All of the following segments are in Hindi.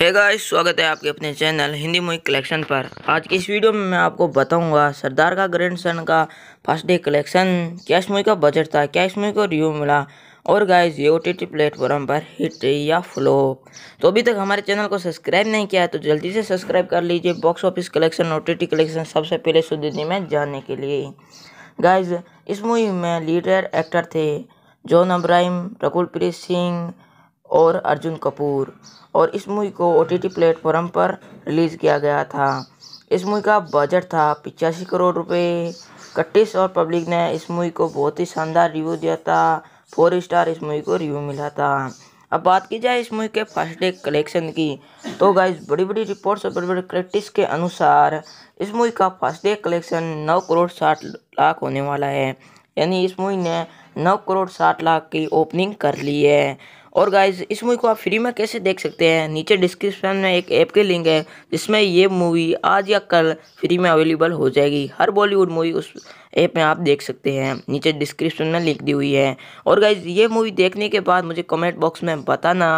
हे गाइस स्वागत है आपके अपने चैनल हिंदी मूवी कलेक्शन पर आज की इस वीडियो में मैं आपको बताऊंगा सरदार का ग्रैंड सन का फर्स्ट डे कलेक्शन क्या इस मूवी का बजट था क्या इस मूवी को रिव्यू मिला और गाइस ये ओ टी प्लेटफॉर्म पर हिट या फ्लो तो अभी तक हमारे चैनल को सब्सक्राइब नहीं किया है तो जल्दी से सब्सक्राइब कर लीजिए बॉक्स ऑफिस कलेक्शन ओ कलेक्शन सबसे पहले सुदीदी में जानने के लिए गाइज इस मूवी में लीडर एक्टर थे जॉन अब्राहिम रकुल प्रीत सिंह और अर्जुन कपूर और इस मूवी को ओ टी टी प्लेटफॉर्म पर रिलीज़ किया गया था इस मूवी का बजट था पिचासी करोड़ रुपए कट्टिस और पब्लिक ने इस मूवी को बहुत ही शानदार रिव्यू दिया था फोर स्टार इस मूवी को रिव्यू मिला था अब बात की जाए इस मूवी के फर्स्ट डे कलेक्शन की तो गाइज बड़ी बड़ी रिपोर्ट्स और बड़ी बड़ी क्रिटिक्स के अनुसार इस मूवी का फर्स्ट डे कलेक्शन नौ करोड़ साठ लाख होने वाला है यानी इस मूवी ने नौ करोड़ साठ लाख की ओपनिंग कर ली है और गाइज इस मूवी को आप फ्री में कैसे देख सकते हैं नीचे डिस्क्रिप्शन में एक ऐप की लिंक है जिसमें ये मूवी आज या कल फ्री में अवेलेबल हो जाएगी हर बॉलीवुड मूवी उस ऐप में आप देख सकते हैं नीचे डिस्क्रिप्शन में लिख दी हुई है और गाइज ये मूवी देखने के बाद मुझे कमेंट बॉक्स में बताना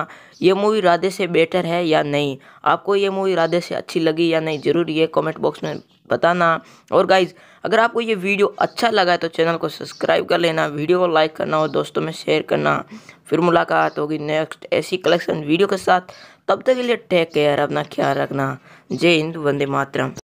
ये मूवी राधे से बेटर है या नहीं आपको ये मूवी राधे से अच्छी लगी या नहीं ज़रूर ये कमेंट बॉक्स में बताना और गाइज अगर आपको ये वीडियो अच्छा लगा है तो चैनल को सब्सक्राइब कर लेना वीडियो को लाइक करना और दोस्तों में शेयर करना फिर मुलाकात होगी नेक्स्ट ऐसी कलेक्शन वीडियो के साथ तब तक के लिए टेक केयर अपना ख्याल रखना जय हिंद वंदे मातरम